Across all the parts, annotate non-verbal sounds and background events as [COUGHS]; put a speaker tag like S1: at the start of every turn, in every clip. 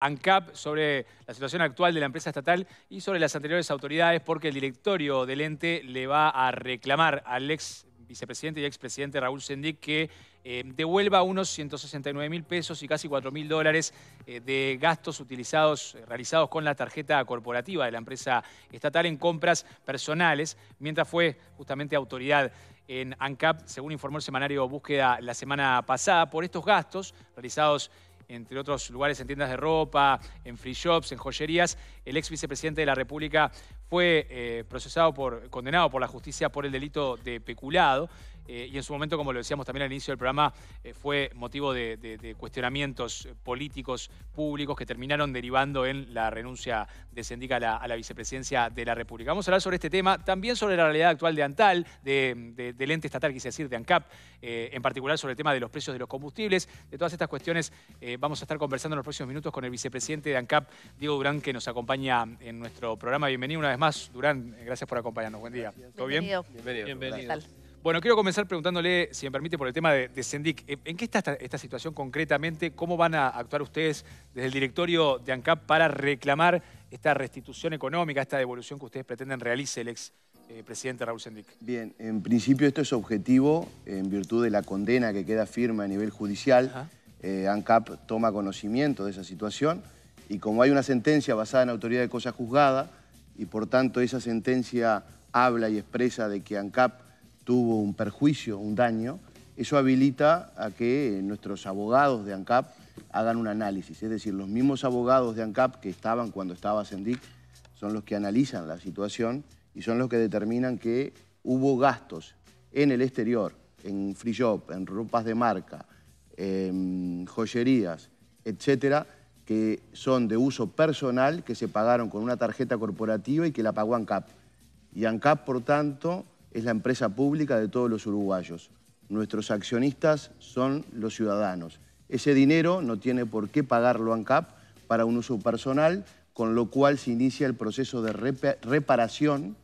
S1: ANCAP sobre la situación actual de la empresa estatal y sobre las anteriores autoridades porque el directorio del ente le va a reclamar al ex vicepresidente y expresidente Raúl Sendic que eh, devuelva unos 169 mil pesos y casi 4 mil dólares eh, de gastos utilizados, eh, realizados con la tarjeta corporativa de la empresa estatal en compras personales, mientras fue justamente autoridad en ANCAP, según informó el semanario Búsqueda la semana pasada, por estos gastos realizados entre otros lugares en tiendas de ropa, en free shops, en joyerías. El ex vicepresidente de la República fue eh, procesado por, condenado por la justicia por el delito de peculado. Eh, y en su momento, como lo decíamos también al inicio del programa, eh, fue motivo de, cuestionamientos eh, políticos públicos que terminaron derivando en la renuncia de Sendica a la, vicepresidencia de la República. Vamos a hablar sobre este tema, también sobre la realidad actual de Antal, del ente estatal, quise decir, de ANCAP, en particular sobre el tema de los precios de los combustibles. De todas estas cuestiones vamos a estar conversando en los próximos minutos con el vicepresidente de ANCAP, Diego Durán, que nos acompaña en nuestro programa. Bienvenido una vez más, Durán. Gracias por acompañarnos. Buen día. ¿Todo bien?
S2: Bienvenido. Bienvenido.
S1: Bueno, quiero comenzar preguntándole, si me permite, por el tema de, de Sendic. ¿En qué está esta, situación concretamente? ¿Cómo van a actuar ustedes desde el directorio de ANCAP para reclamar esta restitución económica, esta devolución que ustedes pretenden realice el ex eh, presidente Raúl Sendic?
S3: Bien, en principio esto es objetivo en virtud de la condena que queda firme a nivel judicial. Eh, ANCAP toma conocimiento de esa situación y como hay una sentencia basada en autoridad de cosa juzgada y por tanto esa sentencia habla y expresa de que ANCAP tuvo un perjuicio, un daño, eso habilita a que nuestros abogados de ANCAP hagan un análisis. Es decir, los mismos abogados de ANCAP que estaban cuando estaba Sendic son los que analizan la situación y son los que determinan que hubo gastos en el exterior, en free shop, en ropas de marca, en joyerías, etcétera, que son de uso personal, que se pagaron con una tarjeta corporativa y que la pagó ANCAP. Y ANCAP, por tanto, es la empresa pública de todos los uruguayos. Nuestros accionistas son los ciudadanos. Ese dinero no tiene por qué pagarlo ANCAP para un uso personal, con lo cual se inicia el proceso de reparación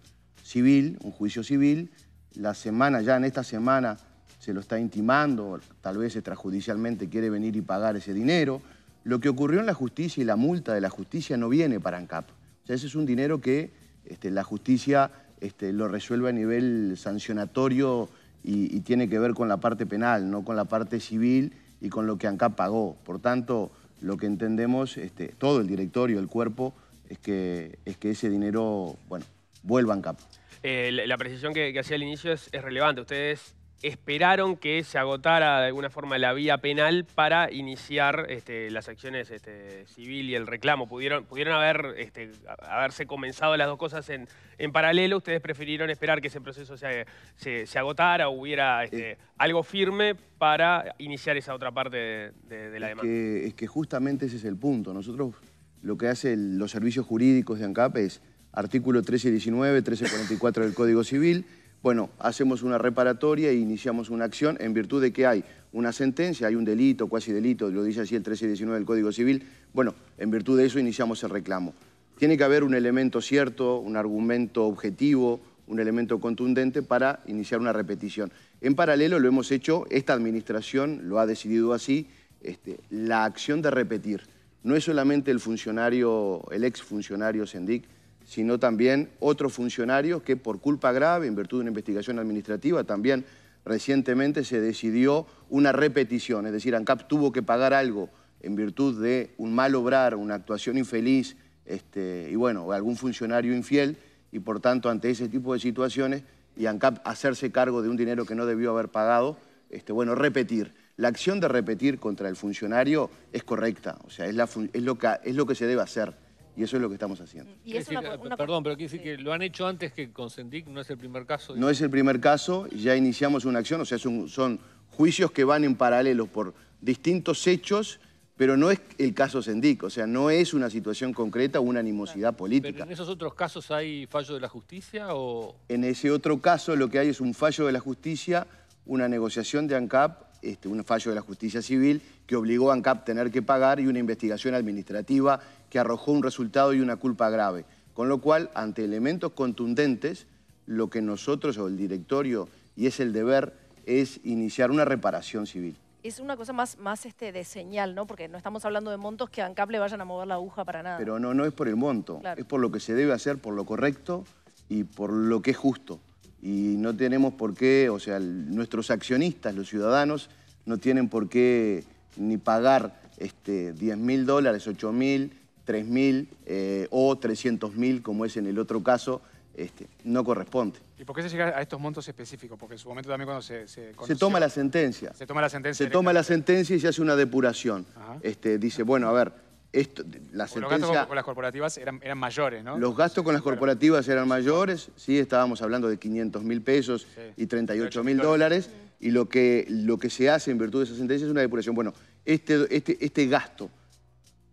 S3: civil, un juicio civil. La semana, ya en esta semana, se lo está intimando, tal vez extrajudicialmente quiere venir y pagar ese dinero. Lo que ocurrió en la justicia y la multa de la justicia no viene para ANCAP. O sea, ese es un dinero que este, la justicia este, lo resuelve a nivel sancionatorio y, tiene que ver con la parte penal, no con la parte civil y con lo que ANCAP pagó. Por tanto, lo que entendemos, este, todo el directorio, el cuerpo, es que, ese dinero, bueno, vuelva a ANCAP.
S2: Eh, la, precisión que, hacía al inicio es, es relevante. Ustedes esperaron que se agotara de alguna forma la vía penal para iniciar este, las acciones este, civil y el reclamo. Pudieron, pudieron haber, este, haberse comenzado las dos cosas en, paralelo. Ustedes prefirieron esperar que ese proceso se, se, agotara o hubiera eh, algo firme para iniciar esa otra parte
S3: de, la demanda. Es que, es que justamente ese es el punto. Nosotros lo que hacen los servicios jurídicos de ANCAP es artículo 1319, 1344 del Código Civil bueno, hacemos una reparatoria e iniciamos una acción en virtud de que hay una sentencia, hay un delito, cuasi delito, lo dice así el 1319 del Código Civil. Bueno, en virtud de eso iniciamos el reclamo. Tiene que haber un elemento cierto, un argumento objetivo, un elemento contundente para iniciar una repetición. En paralelo lo hemos hecho, esta administración lo ha decidido así, este, la acción de repetir. No es solamente el funcionario, el ex funcionario Sendic, sino también otros funcionarios que por culpa grave, en virtud de una investigación administrativa, también recientemente se decidió una repetición, es decir, ANCAP tuvo que pagar algo en virtud de un mal obrar, una actuación infeliz, este, y bueno, algún funcionario infiel, y por tanto ante ese tipo de situaciones, y ANCAP hacerse cargo de un dinero que no debió haber pagado, este, bueno, repetir. La acción de repetir contra el funcionario es correcta, o sea, es, lo, que, es lo que se debe hacer. Y eso es lo que estamos haciendo.
S4: Ah, perdón, pero quiere decir que lo han hecho antes que con Sendic, no es el primer caso. No es el
S3: primer caso, ya iniciamos una acción, o sea, son, juicios que van en paralelo por distintos hechos, pero no es el caso Sendic, o sea, no es una situación concreta una animosidad política. ¿Pero en
S4: esos otros casos hay fallo de la justicia o...?
S3: En ese otro caso lo que hay es un fallo de la justicia, una negociación de ANCAP este, un fallo de la justicia civil que obligó a ANCAP a tener que pagar y una investigación administrativa que arrojó un resultado y una culpa grave. Con lo cual, ante elementos contundentes, lo que nosotros o el directorio y es el deber es iniciar una reparación civil. Es una cosa más, más este, de señal, ¿no? Porque no estamos hablando de montos que a ANCAP le vayan a mover la aguja para nada. Pero no, no es por el monto, es por lo que se debe hacer, por lo correcto y por lo que es justo y no tenemos por qué, o sea, nuestros accionistas, los ciudadanos, no tienen por qué ni pagar este, 10 mil dólares, 8 mil, 3 mil eh, o 300 mil, como es en el otro caso, este, no corresponde.
S1: ¿Y por qué se llega a estos montos específicos? Porque en su momento también cuando se... Se, se toma la
S3: sentencia. Se toma la sentencia. Se toma la sentencia y se hace una depuración. Este, dice, bueno, a ver, los gastos con,
S1: las corporativas eran, mayores, ¿no? Los
S3: gastos con las corporativas eran mayores, sí, estábamos hablando de 500 mil pesos y 38 mil dólares, y lo que, lo que se hace en virtud de esa sentencia es una depuración. Bueno, este, este, este gasto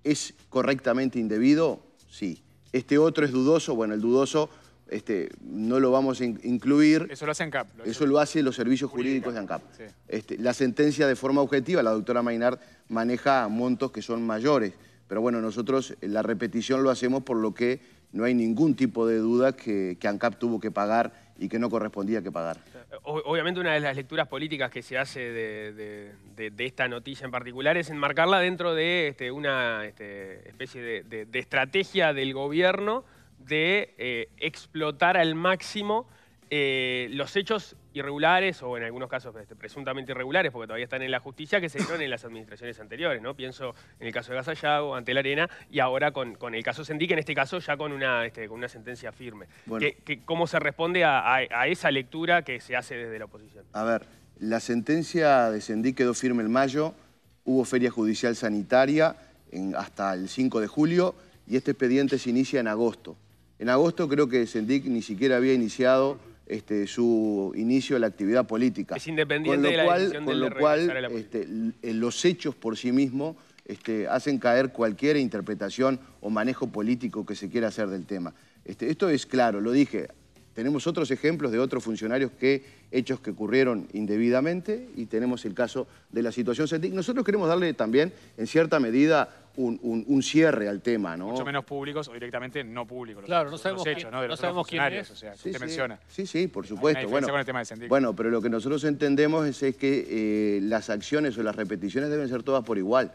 S3: es correctamente indebido, sí. Este otro es dudoso, bueno, el dudoso este, no lo vamos a incluir. Eso lo hace ANCAP. eso lo hacen los servicios jurídicos de ANCAP. Este, la sentencia de forma objetiva, la doctora Maynard maneja montos que son mayores. Pero bueno, nosotros eh, la repetición lo hacemos por lo que no hay ningún tipo de duda que, ANCAP tuvo que pagar y que no correspondía que pagar.
S2: Eh, obviamente una de las lecturas políticas que se hace de, esta noticia en particular es enmarcarla dentro de este, una este, especie de, estrategia del gobierno de eh, explotar al máximo eh, los hechos irregulares, o en algunos casos este, presuntamente irregulares, porque todavía están en la justicia, que se dieron en las administraciones anteriores, ¿no? Pienso en el caso de Gasallago, ante la arena, y ahora con, el caso Sendic, en este caso ya con una, este, con una sentencia firme. ¿Cómo se responde a, esa lectura que se hace desde la oposición?
S3: A ver, la sentencia de Sendic quedó firme en mayo, hubo feria judicial sanitaria hasta el 5 de julio y este expediente se inicia en agosto. En agosto creo que Sendic ni siquiera había iniciado este, su inicio de la actividad política. Es independiente con lo de la cual, Con lo cual, este, los hechos por sí mismos este, hacen caer cualquier interpretación o manejo político que se quiera hacer del tema. esto es claro, lo dije. Tenemos otros ejemplos de otros funcionarios que hechos que ocurrieron indebidamente y tenemos el caso de la situación. Nosotros queremos darle también, en cierta medida, un, un, cierre al tema, ¿no? Mucho
S1: menos públicos o directamente no públicos. Claro, no sabemos, hechos, quién, ¿no? sabemos quién es. O sea, sí, sí, menciona.
S3: Sí, sí, por supuesto. Bueno, pero lo que nosotros entendemos es, es que eh, las acciones o las repeticiones deben ser todas por igual.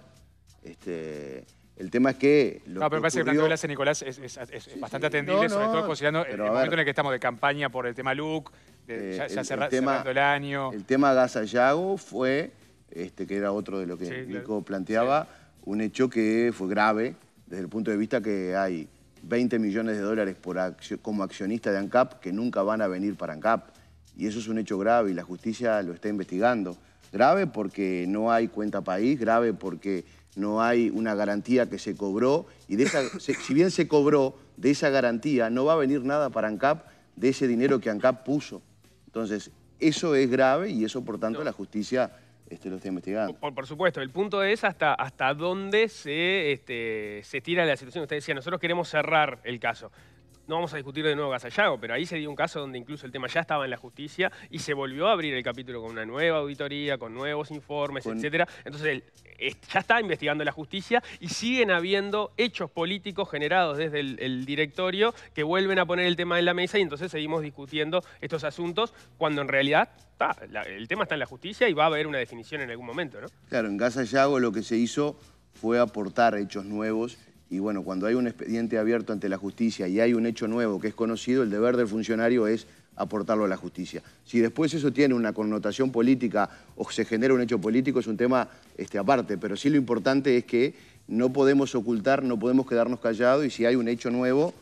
S3: Este, el tema es que... no, pero me parece que el
S1: de Nicolás es, es, es bastante atendible, sobre todo considerando el, momento en el que estamos de campaña por el tema LUC, eh, ya, el, tema, cerrando el
S3: año. El tema Gaza fue, este, que era otro de lo que Nico planteaba un hecho que fue grave desde el punto de vista que hay 20 millones de dólares como accionista de ANCAP que nunca van a venir para ANCAP. Y eso es un hecho grave y la justicia lo está investigando. Grave porque no hay cuenta país, grave porque no hay una garantía que se cobró. Y si bien se cobró de esa garantía, no va a venir nada para ANCAP de ese dinero que ANCAP puso. Entonces, eso es grave y eso, por tanto, la justicia este, lo investigando.
S2: Por, supuesto, el punto es hasta, hasta dónde se, este, se tira la situación. Usted decía, nosotros queremos cerrar el caso no vamos a discutir de nuevo Gasallago, pero ahí se dio un caso donde incluso el tema ya estaba en la justicia y se volvió a abrir el capítulo con una nueva auditoría, con nuevos informes, etc. etcétera. Entonces ya está investigando la justicia y siguen habiendo hechos políticos generados desde el, directorio que vuelven a poner el tema en la mesa y entonces seguimos discutiendo estos asuntos cuando en realidad el tema está en la justicia y va a haber una definición en algún momento, ¿no?
S3: Claro, en Gasallago lo que se hizo fue aportar hechos nuevos y bueno, cuando hay un expediente abierto ante la justicia y hay un hecho nuevo que es conocido, el deber del funcionario es aportarlo a la justicia. Si después eso tiene una connotación política o se genera un hecho político, es un tema este, aparte. Pero sí lo importante es que no podemos ocultar, no podemos quedarnos callados y si hay un hecho nuevo,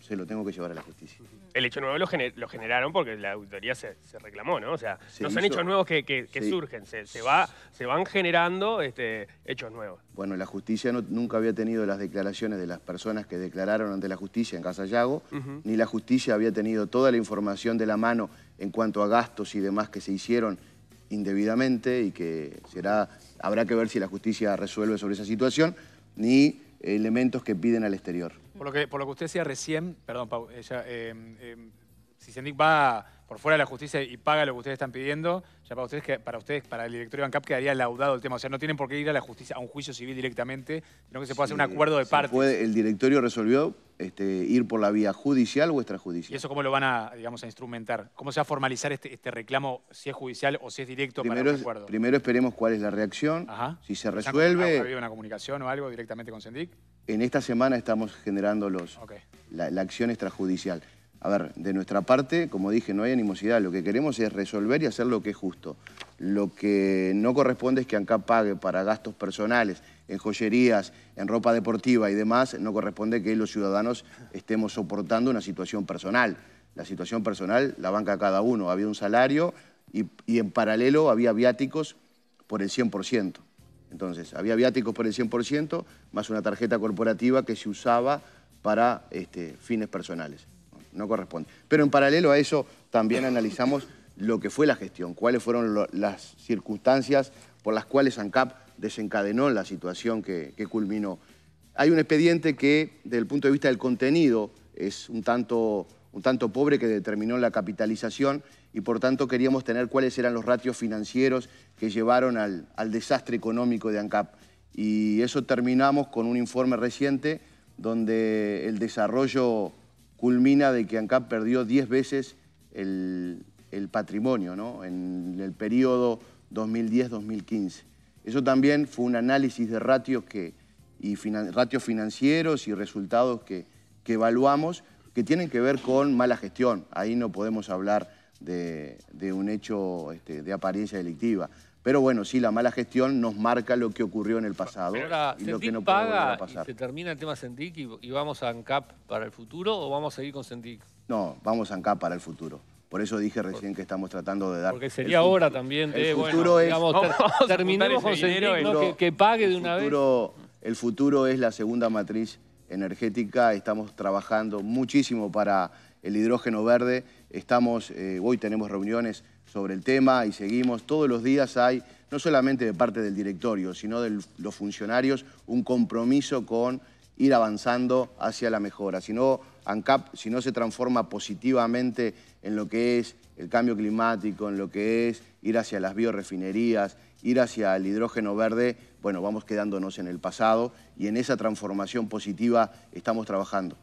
S3: se lo tengo que llevar a la justicia
S2: el hecho nuevo lo, generaron porque la auditoría se, reclamó, ¿no? O sea, no son hechos nuevos que, surgen, se, va, se van generando este, hechos nuevos.
S3: Bueno, la justicia nunca había tenido las declaraciones de las personas que declararon ante la justicia en Casallago, ni la justicia había tenido toda la información de la mano en cuanto a gastos y demás que se hicieron indebidamente y que será, habrá que ver si la justicia resuelve sobre esa situación, ni elementos que piden al exterior.
S1: Por lo que, por lo que usted decía recién, perdón, eh, eh, eh, si Sendic va por fuera de la justicia y paga lo que ustedes están pidiendo, ya para ustedes, para ustedes, para el directorio de que quedaría laudado el tema. O sea, no tienen por qué ir a la justicia, a un juicio civil directamente, sino que se puede hacer un acuerdo de parte.
S3: Puede, el directorio resolvió este, ir por la vía judicial o extrajudicial. ¿Y
S1: eso cómo lo van a, digamos, a instrumentar? ¿Cómo se va a formalizar este, este reclamo, si es judicial o si es directo primero, para acuerdo? Primero
S3: esperemos cuál es la reacción, si se resuelve... ¿Ha habido
S1: una comunicación o algo directamente con Sendic?
S3: en esta semana estamos generando los, la, acción extrajudicial. A ver, de nuestra parte, como dije, no hay animosidad. Lo que queremos es resolver y hacer lo que es justo. Lo que no corresponde es que ANCAP pague para gastos personales, en joyerías, en ropa deportiva y demás. No corresponde que los ciudadanos estemos soportando una situación personal. La situación personal la banca cada uno. Había un salario y, y en paralelo había viáticos por el 100%. Entonces, había viáticos por el 100%, más una tarjeta corporativa que se usaba para este, fines personales. No, corresponde. Pero en paralelo a eso, también analizamos lo que fue la gestión, cuáles fueron las circunstancias por las cuales ANCAP desencadenó la situación que, culminó. Hay un expediente que, desde el punto de vista del contenido, es un tanto un tanto pobre que determinó la capitalización y por tanto queríamos tener cuáles eran los ratios financieros que llevaron al, desastre económico de ANCAP. Y eso terminamos con un informe reciente donde el desarrollo culmina de que ANCAP perdió 10 veces el, el patrimonio ¿no? en el periodo 2010-2015. Eso también fue un análisis de ratios, y ratios financieros y resultados que evaluamos que tienen que ver con mala gestión. Ahí no podemos hablar de, un hecho este, de apariencia delictiva. Pero bueno, sí, la mala gestión nos marca lo que ocurrió en el pasado y lo que no puede pasar. ¿Se
S4: termina el tema Sentic y, vamos a ANCAP para el futuro o vamos a seguir con Sentic?
S3: No, vamos a ANCAP para el futuro. Por eso dije recién que estamos tratando de dar... Porque sería ahora también de... El futuro es... Digamos, [LAUGHS] terminemos con que, pague de una vez. El futuro es la segunda matriz energética, estamos trabajando muchísimo para el hidrógeno verde, estamos, eh, hoy tenemos reuniones sobre el tema y seguimos, todos los días hay, no solamente de parte del directorio, sino de los funcionarios, un compromiso con ir avanzando hacia la mejora. Si no, ANCAP, si no se transforma positivamente en lo que es el cambio climático, en lo que es ir hacia las biorefinerías, ir hacia el hidrógeno verde, bueno, vamos quedándonos en el pasado y en esa transformación positiva estamos trabajando.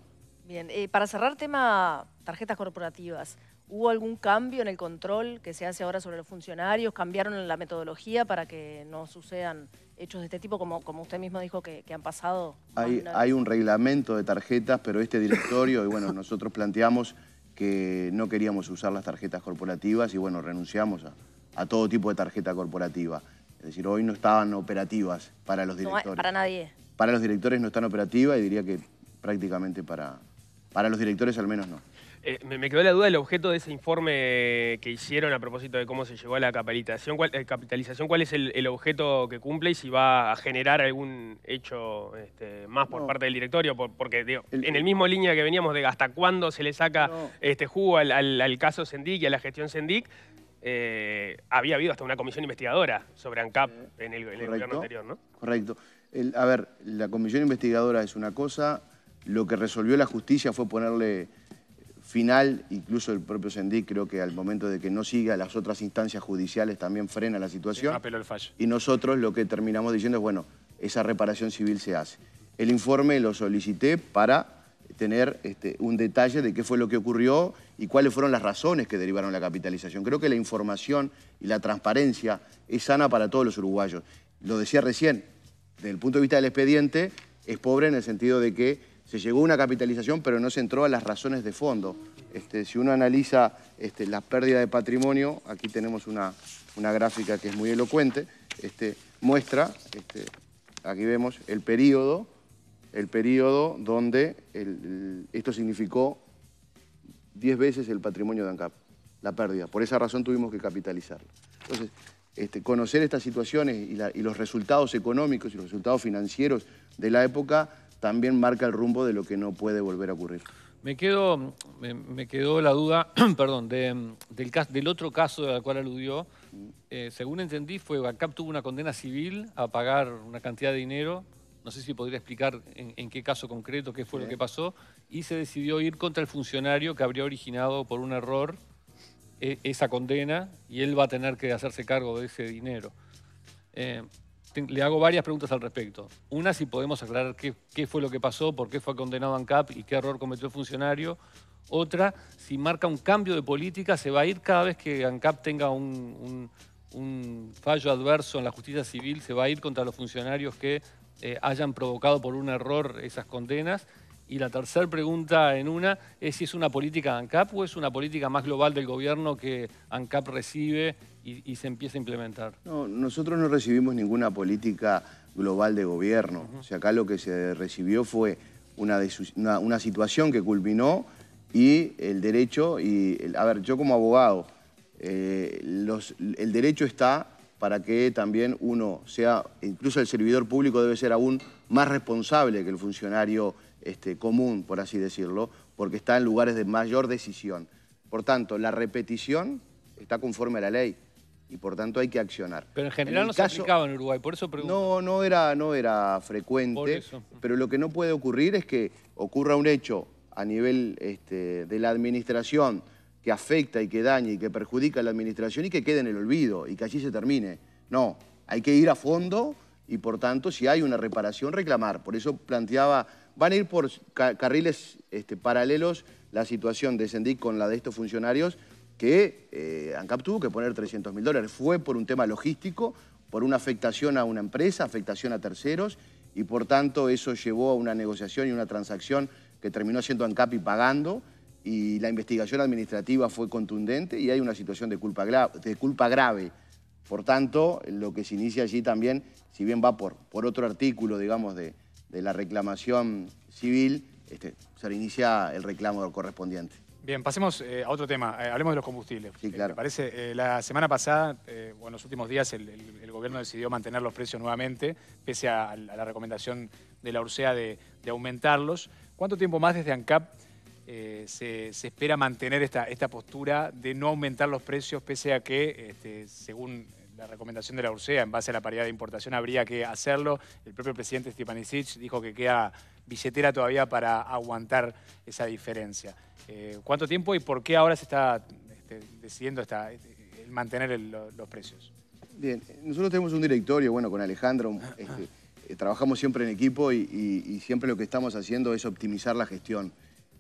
S3: Bien, eh, para cerrar tema tarjetas corporativas, ¿hubo algún cambio en el control que se hace ahora sobre los funcionarios? ¿Cambiaron la metodología para que no sucedan hechos de este tipo, como, como usted mismo dijo que, han pasado? Hay, hay un reglamento de tarjetas, pero este directorio, y bueno, nosotros planteamos que no queríamos usar las tarjetas corporativas y bueno, renunciamos a, a todo tipo de tarjeta corporativa. Es decir, hoy no estaban operativas para los directores. No, para nadie. Para los directores no están operativas y diría que prácticamente para, para los directores al menos no.
S2: Eh, me, quedó la duda del objeto de ese informe que hicieron a propósito de cómo se llegó a la capitalización. ¿Cuál, eh, capitalización, cuál es el, objeto que cumple y si va a generar algún hecho este, más por parte del directorio? porque en el mismo línea que veníamos de hasta cuándo se le saca este jugo al, al caso Sendic y a la gestión Sendic, eh, había habido hasta una comisión investigadora sobre ANCAP eh, en el, gobierno anterior, ¿no?
S3: Correcto. a ver, la comisión investigadora es una cosa, lo que resolvió la justicia fue ponerle final, incluso el propio Sendí creo que al momento de que no siga las otras instancias judiciales también frena la situación. fallo. Y nosotros lo que terminamos diciendo es, bueno, esa reparación civil se hace. El informe lo solicité para tener este, un detalle de qué fue lo que ocurrió y cuáles fueron las razones que derivaron la capitalización. Creo que la información y la transparencia es sana para todos los uruguayos. Lo decía recién, desde el punto de vista del expediente, es pobre en el sentido de que se llegó a una capitalización, pero no se entró a las razones de fondo. Este, si uno analiza este, la pérdida de patrimonio, aquí tenemos una, una gráfica que es muy elocuente, este, muestra, este, aquí vemos el periodo el periodo donde esto significó 10 veces el patrimonio de ANCAP, la pérdida. Por esa razón tuvimos que capitalizarlo. Entonces, este, conocer estas situaciones y, los resultados económicos y los resultados financieros de la época también marca el rumbo de lo que no puede volver a ocurrir.
S4: Me, quedó la duda, [CLEARS THROAT] perdón, del, otro caso al cual aludió. Mm. Eh, según entendí, fue ANCAP tuvo una condena civil a pagar una cantidad de dinero no sé si podría explicar en, qué caso concreto qué fue lo que pasó, y se decidió ir contra el funcionario que habría originado por un error e, esa condena y él va a tener que hacerse cargo de ese dinero. Eh, le hago varias preguntas al respecto. Una, si podemos aclarar qué, fue lo que pasó, por qué fue condenado ANCAP y qué error cometió el funcionario. Otra, si marca un cambio de política, se va a ir cada vez que ANCAP tenga un, fallo adverso en la justicia civil, se va a ir contra los funcionarios que eh, hayan provocado por un error esas condenas. Y la tercera pregunta en una es si es una política de ANCAP o es una política más global del gobierno que ANCAP recibe y, se empieza a implementar.
S3: No, nosotros no recibimos ninguna política global de gobierno. O sea, acá lo que se recibió fue una, una, situación que culminó y el derecho, y a ver, yo como abogado, eh, el derecho está para que también uno sea, incluso el servidor público debe ser aún más responsable que el funcionario este, común, por así decirlo, porque está en lugares de mayor decisión. Por tanto, la repetición está conforme a la ley y por tanto hay que accionar. Pero en general no se aplicaba en Uruguay, por eso pregunto. No, no era, no era frecuente, pero lo que no puede ocurrir es que ocurra un hecho a nivel este, de la administración que afecta y que daña y que perjudica a la administración y que quede en el olvido y que allí se termine. No, hay que ir a fondo y por tanto si hay una reparación reclamar. Por eso planteaba, van a ir por carriles este, paralelos la situación de Sendic con la de estos funcionarios que eh, ANCAP tuvo que poner 300 mil dólares. Fue por un tema logístico, por una afectación a una empresa, afectación a terceros y por tanto eso llevó a una negociación y una transacción que terminó siendo ANCAP y pagando y la investigación administrativa fue contundente y hay una situación de culpa, de culpa grave. Por tanto, lo que se inicia allí también, si bien va por, por otro artículo, digamos, de, la reclamación civil, este, se inicia el reclamo correspondiente.
S1: Bien, pasemos eh, a otro tema. Eh, hablemos de los combustibles. Sí, eh, claro. parece, la semana pasada, o en los últimos días, el, gobierno decidió mantener los precios nuevamente, pese a, la recomendación de la URSEA de aumentarlos. ¿Cuánto tiempo más desde ANCAP eh, se, espera mantener esta, postura de no aumentar los precios, pese a que, este, según la recomendación de la URSEA, en base a la paridad de importación, habría que hacerlo. El propio presidente Stepanisic dijo que queda billetera todavía para aguantar esa diferencia. Eh, ¿Cuánto tiempo y por qué ahora se está este, decidiendo mantener los precios?
S3: Bien, nosotros tenemos un directorio, bueno, con Alejandro. Este, eh, trabajamos siempre en equipo y siempre lo que estamos haciendo es optimizar la gestión.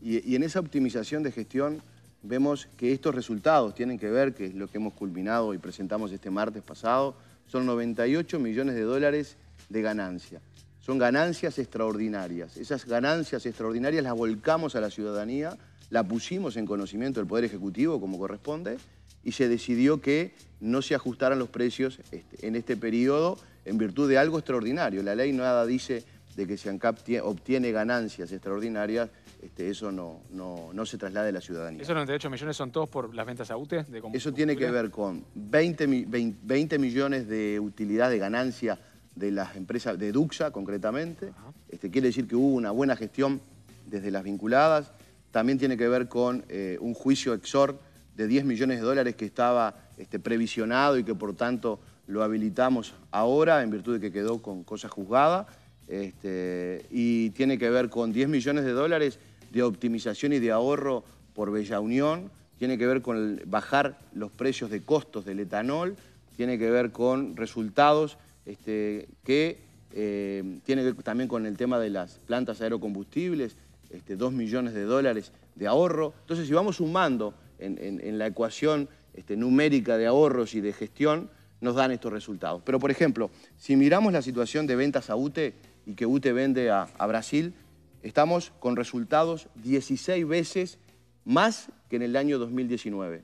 S3: Y, en esa optimización de gestión vemos que estos resultados tienen que ver, que es lo que hemos culminado y presentamos este martes pasado, son 98 millones de dólares de ganancia. Son ganancias extraordinarias. Esas ganancias extraordinarias las volcamos a la ciudadanía, la pusimos en conocimiento del Poder Ejecutivo como corresponde y se decidió que no se ajustaran los precios este, en este periodo en virtud de algo extraordinario. La ley nada dice de que si ANCAP obtiene ganancias extraordinarias, este, eso no, no, se traslade a la ciudadanía. ¿Esos
S1: 98 millones son todos por las ventas a UTE? eso tiene que ver
S3: con 20, 20, millones de utilidad de ganancia de las empresas, de Duxa concretamente. Este, quiere decir que hubo una buena gestión desde las vinculadas. También tiene que ver con eh, un juicio exor de 10 millones de dólares que estaba este, previsionado y que por tanto lo habilitamos ahora en virtud de que quedó con cosa juzgada. Este, y tiene que ver con 10 millones de dólares de optimización y de ahorro por Bella Unión, tiene que ver con bajar los precios de costos del etanol, tiene que ver con resultados este, que eh, tiene que ver también con el tema de las plantas aerocombustibles, este, 2 millones de dólares de ahorro. Entonces, si vamos sumando en, la ecuación este, numérica de ahorros y de gestión, nos dan estos resultados. Pero, por ejemplo, si miramos la situación de ventas a UTE, y que UTE vende a, Brasil, estamos con resultados 16 veces más que en el año 2019.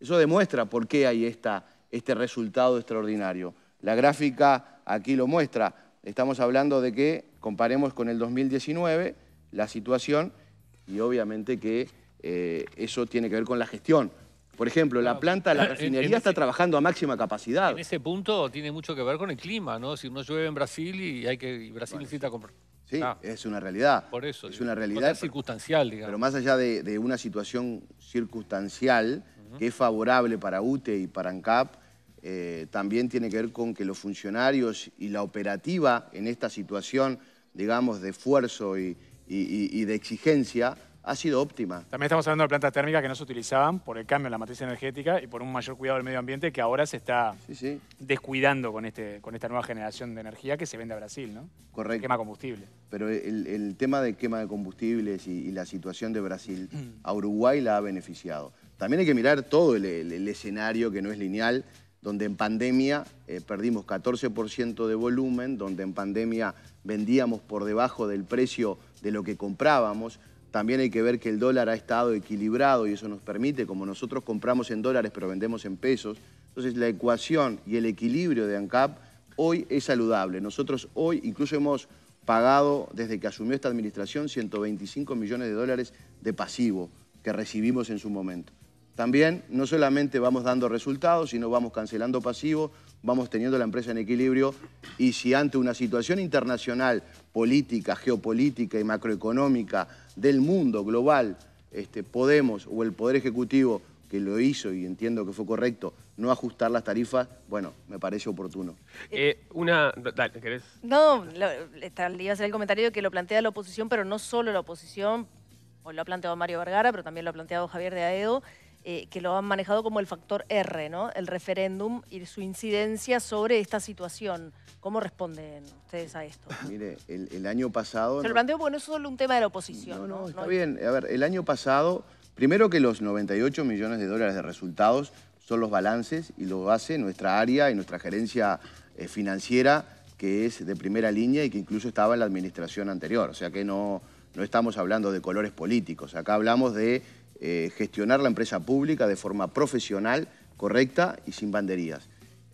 S3: Eso demuestra por qué hay esta, este resultado extraordinario. La gráfica aquí lo muestra. Estamos hablando de que comparemos con el 2019 la situación y obviamente que eh, eso tiene que ver con la gestión, por ejemplo, la planta, la ah, refinería está trabajando a máxima capacidad. En ese
S4: punto tiene mucho que ver con el clima, ¿no? Si no llueve en Brasil y hay que Brasil necesita comprar.
S3: Sí, ah. es una realidad. Por eso. Es una realidad. circunstancial, digamos. Pero más allá de, una situación circunstancial que es favorable para UTE y para ANCAP, eh, también tiene que ver con que los funcionarios y la operativa en esta situación, digamos, de esfuerzo y de exigencia, ha sido óptima.
S1: También estamos hablando de plantas térmicas que no se utilizaban por el cambio en la matriz energética y por un mayor cuidado del medio ambiente que ahora se está descuidando este, con, esta nueva generación de energía que se vende a Brasil, ¿no? Correcto. Quema combustible.
S3: Pero el, tema de quema de combustibles y, la situación de Brasil mm. a Uruguay la ha beneficiado. También hay que mirar todo el, escenario que no es lineal, donde en pandemia eh, perdimos 14% de volumen, donde en pandemia vendíamos por debajo del precio de lo que comprábamos, también hay que ver que el dólar ha estado equilibrado y eso nos permite, como nosotros compramos en dólares pero vendemos en pesos, entonces la ecuación y el equilibrio de ANCAP hoy es saludable. Nosotros hoy incluso hemos pagado, desde que asumió esta administración, 125 millones de dólares de pasivo que recibimos en su momento. También no solamente vamos dando resultados, sino vamos cancelando pasivo, vamos teniendo la empresa en equilibrio y si ante una situación internacional, política, geopolítica y macroeconómica del mundo global, este, Podemos o el Poder Ejecutivo que lo hizo y entiendo que fue correcto, no ajustar las tarifas, bueno, me parece oportuno.
S2: Eh, eh, una, dale, ¿querés?
S3: No, lo, iba a hacer el comentario que lo plantea la oposición, pero no solo la oposición, o lo ha planteado Mario Vergara, pero también lo ha planteado Javier de Aedo, eh, que lo han manejado como el factor R, ¿no? El referéndum y su incidencia sobre esta situación. ¿Cómo responden ustedes a esto? [LAUGHS] Mire, el, año pasado... Se lo planteo porque no es solo un tema de la oposición. No, no, está bien. A ver, el año pasado, primero que los 98 millones de dólares de resultados son los balances y lo hace nuestra área y nuestra gerencia eh, financiera que es de primera línea y que incluso estaba en la administración anterior. O sea que no, no estamos hablando de colores políticos. Acá hablamos de eh, gestionar la empresa pública de forma profesional, correcta y sin banderías.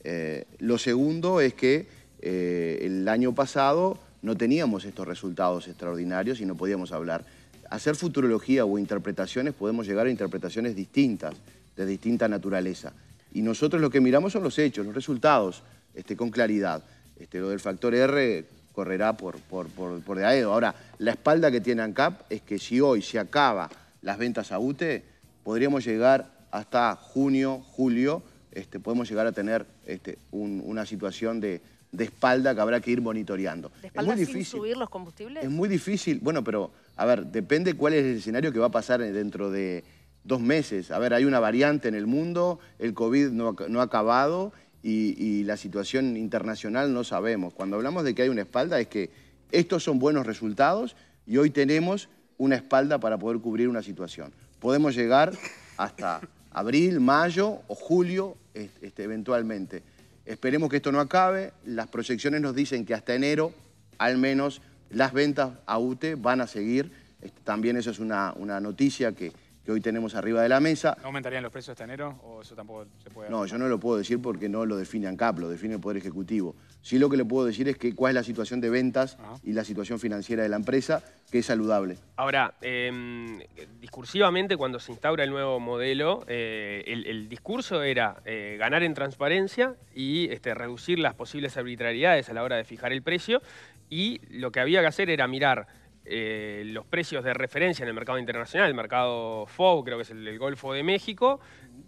S3: Eh, lo segundo es que eh, el año pasado no teníamos estos resultados extraordinarios y no podíamos hablar. Hacer futurología o interpretaciones, podemos llegar a interpretaciones distintas, de distinta naturaleza. Y nosotros lo que miramos son los hechos, los resultados, este, con claridad. Este, lo del factor R correrá por, por, por de AEDO. Ahora, la espalda que tiene ANCAP es que si hoy se acaba las ventas a UTE, podríamos llegar hasta junio, julio, este, podemos llegar a tener este, una situación de, espalda que habrá que ir monitoreando. es muy difícil. subir los combustibles? Es muy difícil. Bueno, pero, a ver, depende cuál es el escenario que va a pasar dentro de dos meses. A ver, hay una variante en el mundo, el COVID no, ha acabado y, y la situación internacional no sabemos. Cuando hablamos de que hay una espalda es que estos son buenos resultados y hoy tenemos una espalda para poder cubrir una situación. Podemos llegar hasta abril, mayo o julio este, eventualmente. Esperemos que esto no acabe. Las proyecciones nos dicen que hasta enero, al menos, las ventas a UTE van a seguir. Este, también eso es una, noticia que, que hoy tenemos arriba de la mesa. ¿No
S1: aumentarían los precios hasta enero o eso tampoco se puede? No, yo no lo
S3: puedo decir porque no lo define ANCAP, lo define el Poder Ejecutivo. Sí lo que le puedo decir es que cuál es la situación de ventas y la situación financiera de la empresa, que es saludable.
S2: Ahora, em, discursivamente cuando se instaura el nuevo modelo, eh, el, discurso era eh, ganar en transparencia y este, reducir las posibles arbitrariedades a la hora de fijar el precio y lo que había que hacer era mirar eh, los precios de referencia en el mercado internacional, el mercado FOB, creo que es el del Golfo de México,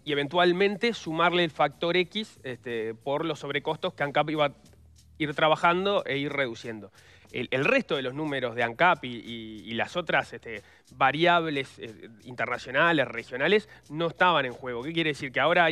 S2: y eventualmente sumarle el factor X este, por los sobrecostos que ANCAP iba ir trabajando e ir reduciendo. El, resto de los números de ANCAP y, las otras este, variables eh, internacionales, regionales, no estaban en juego. ¿Qué quiere decir? Que ahora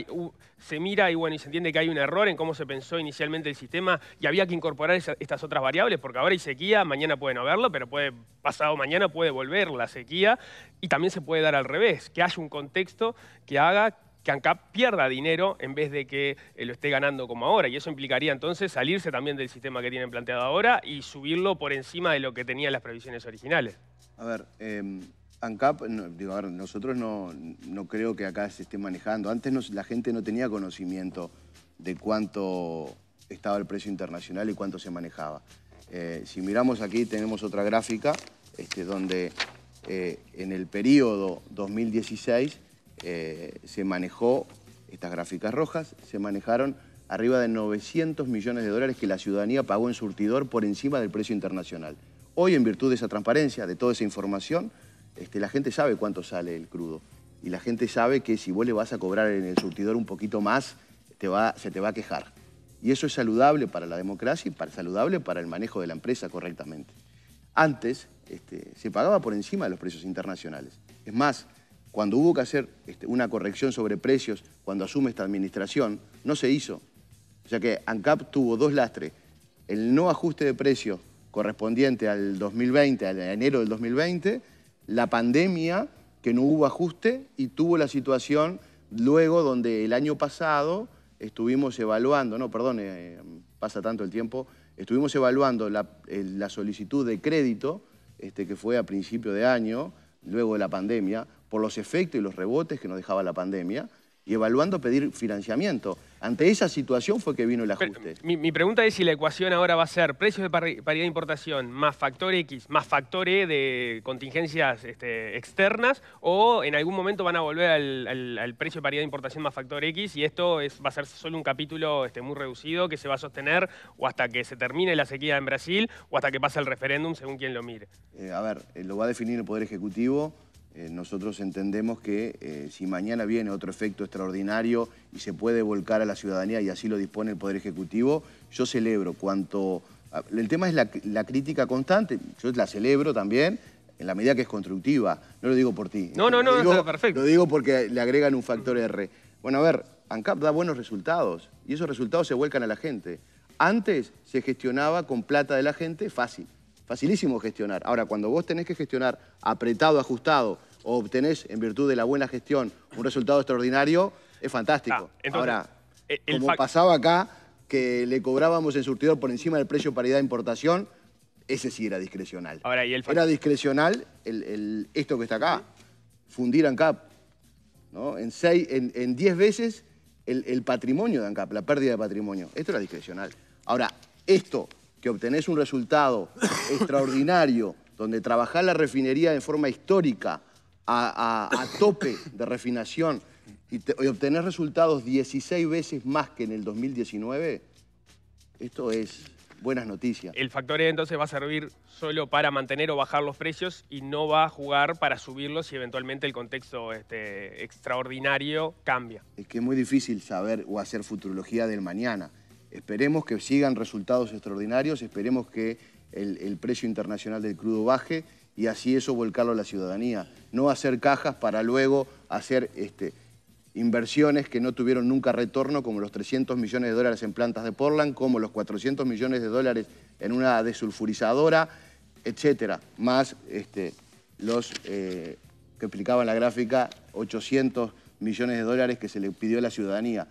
S2: se mira y, bueno, y se entiende que hay un error en cómo se pensó inicialmente el sistema y había que incorporar estas otras variables, porque ahora hay sequía, mañana puede no haberlo, pero puede, pasado mañana puede volver la sequía y también se puede dar al revés, que haya un contexto que haga que ANCAP pierda dinero en vez de que eh, lo esté ganando como ahora. Y eso implicaría entonces salirse también del sistema que tienen planteado ahora y subirlo por encima de lo que tenían las previsiones originales.
S3: A ver, em, ANCAP, digo, a ver, nosotros no, creo que acá se esté manejando. Antes la gente no tenía conocimiento de cuánto estaba el precio internacional y cuánto se manejaba. Eh, si miramos aquí tenemos otra gráfica este, donde eh, en el periodo 2016 eh, se manejó, estas gráficas rojas, se manejaron arriba de 900 millones de dólares que la ciudadanía pagó en surtidor por encima del precio internacional. Hoy, en virtud de esa transparencia, de toda esa información, este, la gente sabe cuánto sale el crudo. Y la gente sabe que si vos le vas a cobrar en el surtidor un poquito más, se te va a quejar. Y eso es saludable para la democracia y para, saludable para el manejo de la empresa correctamente. Antes este, se pagaba por encima de los precios internacionales. Es más, cuando hubo que hacer este, una corrección sobre precios, cuando asume esta administración, no se hizo. O sea que ANCAP tuvo dos lastres. El no ajuste de precios correspondiente al 2020, al enero del 2020, la pandemia, que no hubo ajuste, y tuvo la situación luego donde el año pasado estuvimos evaluando, no, perdón, eh, pasa tanto el tiempo, estuvimos evaluando la, eh, la solicitud de crédito, este, que fue a principio de año, luego de la pandemia, por los efectos y los rebotes que nos dejaba la pandemia y evaluando pedir financiamiento. Ante esa situación fue que vino el ajuste.
S2: mi, pregunta es si la ecuación ahora va a ser precios de paridad de importación más factor X, más factor E de contingencias este, externas, o en algún momento van a volver al, precio de paridad de importación más factor X, y esto va a ser solo un capítulo este, muy reducido que se va a sostener o hasta que se termine la sequía en Brasil o hasta que pase el referéndum, según quien lo mire.
S3: Eh, a ver, eh, lo va a definir el Poder Ejecutivo eh, nosotros entendemos que eh, si mañana viene otro efecto extraordinario y se puede volcar a la ciudadanía y así lo dispone el Poder Ejecutivo, yo celebro cuanto... El tema es la, crítica constante, yo la celebro también, en la medida que es constructiva. No lo digo por ti. No, no, no, perfecto. Lo digo porque le agregan un factor R. Bueno, a ver, ANCAP da buenos resultados y esos resultados se vuelcan a la gente. Antes se gestionaba con plata de la gente fácil, facilísimo gestionar. Ahora, cuando vos tenés que gestionar apretado, ajustado, o obtenés en virtud de la buena gestión un resultado extraordinario, es fantástico. Ah, Ahora, eh, como pasaba acá, que le cobrábamos el surtidor por encima del precio paridad de importación, ese sí era discrecional.
S2: era
S3: discrecional el, esto que está acá, fundir ANCAP. ¿no? En 10 en, veces el, el, patrimonio de ANCAP, la pérdida de patrimonio. Esto era discrecional. Ahora, esto, que obtenés un resultado [COUGHS] extraordinario, donde trabajás la refinería en forma histórica, a, tope de refinación y, obtener resultados 16 veces más que en el 2019, esto es buenas noticias. El
S2: factor E entonces va a servir solo para mantener o bajar los precios y no va a jugar para subirlos si eventualmente el contexto este, extraordinario cambia.
S3: Es que es muy difícil saber o hacer futurología del mañana. Esperemos que sigan resultados extraordinarios, esperemos que el precio internacional del crudo baje y así eso volcarlo a la ciudadanía no hacer cajas para luego hacer este, inversiones que no tuvieron nunca retorno, como los 300 millones de dólares en plantas de Portland, como los 400 millones de dólares en una desulfurizadora, etcétera, más este, los eh, que explicaba en la gráfica 800 millones de dólares que se le pidió a la ciudadanía.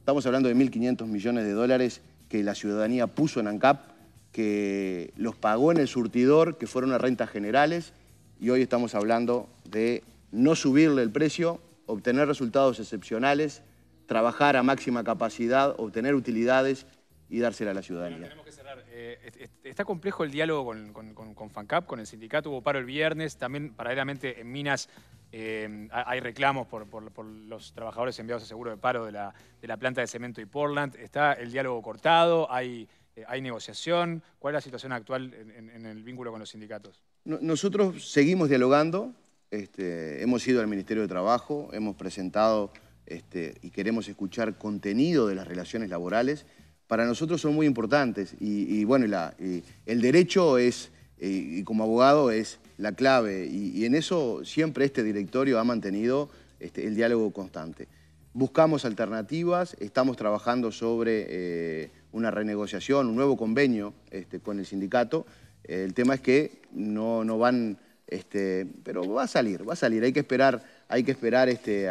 S3: Estamos hablando de 1.500 millones de dólares que la ciudadanía puso en ANCAP, que los pagó en el surtidor, que fueron a rentas generales, y hoy estamos hablando de no subirle el precio, obtener resultados excepcionales, trabajar a máxima capacidad, obtener utilidades y dársela a la ciudadanía. tenemos
S1: que cerrar. Eh, está complejo el diálogo con, FANCAP, con el sindicato. Hubo paro el viernes. También, paralelamente, en Minas eh, hay reclamos por, los trabajadores enviados a seguro de paro de la, de la, planta de cemento y Portland. Está el diálogo cortado, hay, eh, hay negociación. ¿Cuál es la situación actual en el vínculo con los sindicatos?
S3: Nosotros seguimos dialogando, este, hemos ido al Ministerio de Trabajo, hemos presentado este, y queremos escuchar contenido de las relaciones laborales. Para nosotros son muy importantes y, bueno, el derecho es, y, como abogado es la clave y, en eso siempre este directorio ha mantenido este, el diálogo constante. Buscamos alternativas, estamos trabajando sobre eh, una renegociación, un nuevo convenio con el sindicato, el tema es que no, van, este, pero va a salir, va a salir. Hay que esperar, hay que esperar. Este,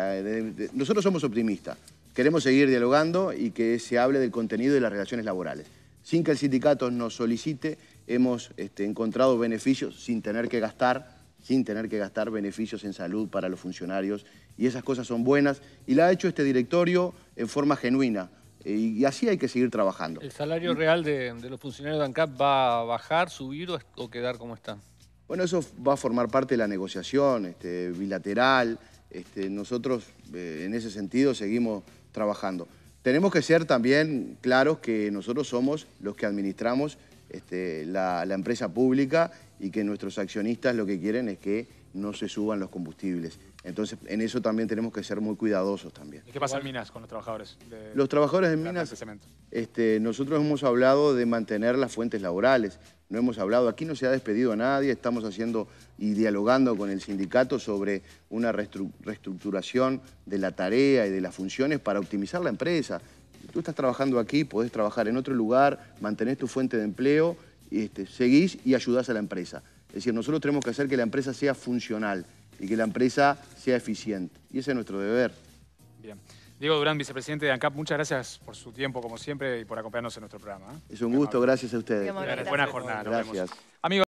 S3: nosotros somos optimistas. Queremos seguir dialogando y que se hable del contenido de las relaciones laborales. Sin que el sindicato nos solicite, hemos este, encontrado beneficios sin tener que gastar, sin tener que gastar beneficios en salud para los funcionarios. Y esas cosas son buenas. Y la ha hecho este directorio en forma genuina y, así hay que seguir trabajando. ¿El
S4: salario real de, los funcionarios de ANCAP va a bajar, subir o, quedar como está?
S3: Bueno, eso va a formar parte de la negociación este, bilateral. Este, nosotros eh, en ese sentido seguimos trabajando. Tenemos que ser también claros que nosotros somos los que administramos este, la empresa pública y que nuestros accionistas lo que quieren es que no se suban los combustibles. Entonces, en eso también tenemos que ser muy cuidadosos también.
S1: ¿Y qué pasa en Minas con los trabajadores? los trabajadores
S3: de Minas, este, nosotros hemos hablado de mantener las fuentes laborales, no hemos hablado, aquí no se ha despedido a nadie, estamos haciendo y dialogando con el sindicato sobre una reestructuración de la tarea y de las funciones para optimizar la empresa. Tú estás trabajando aquí, podés trabajar en otro lugar, mantenés tu fuente de empleo, este, seguís y ayudás a la empresa. Es decir, nosotros tenemos que hacer que la empresa sea funcional y que la empresa sea eficiente. Y ese es nuestro deber.
S1: Bien. Diego Durán, vicepresidente de ANCAP, muchas gracias por su tiempo, como siempre, y por acompañarnos en nuestro programa. ¿eh? Es un gusto,
S3: gracias a ustedes. Buena jornada. Gracias.
S1: Amigos.